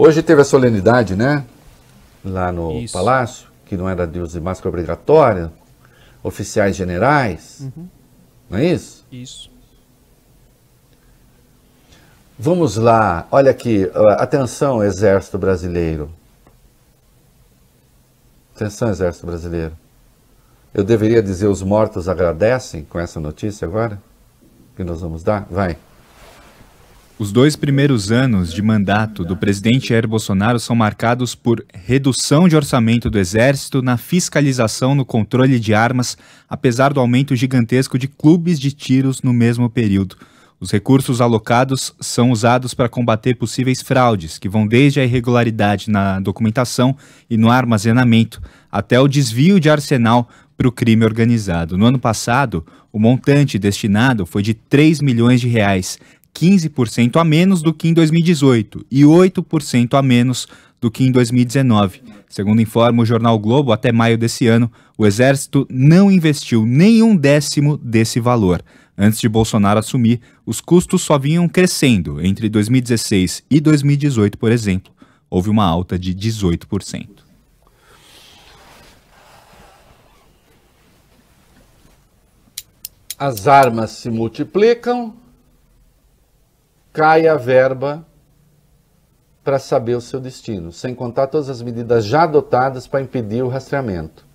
Hoje teve a solenidade, né? Lá no Isso. palácio, que não era de uso de máscara obrigatória, oficiais generais. Uhum. Não é isso? Isso. Vamos lá, olha aqui, atenção, Exército Brasileiro. Atenção, Exército Brasileiro. Eu deveria dizer os mortos agradecem com essa notícia agora? Que nós vamos dar? Vai. Os dois primeiros anos de mandato do presidente Jair Bolsonaro são marcados por redução de orçamento do Exército na fiscalização no controle de armas, apesar do aumento gigantesco de clubes de tiros no mesmo período. Os recursos alocados são usados para combater possíveis fraudes, que vão desde a irregularidade na documentação e no armazenamento, até o desvio de arsenal para o crime organizado. No ano passado, o montante destinado foi de 3 milhões de reais, 15% a menos do que em 2018 e 8% a menos do que em 2019. Segundo informa o jornal Globo, até maio desse ano, o Exército não investiu nenhum décimo desse valor. Antes de Bolsonaro assumir, os custos só vinham crescendo entre 2016 e 2018, por exemplo. Houve uma alta de 18%. As armas se multiplicam, cai a verba para saber o seu destino, sem contar todas as medidas já adotadas para impedir o rastreamento.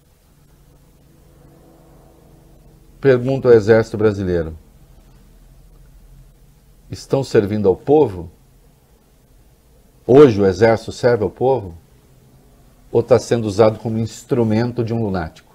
Pergunto ao Exército Brasileiro: estão servindo ao povo? Hoje o Exército serve ao povo? Ou está sendo usado como instrumento de um lunático?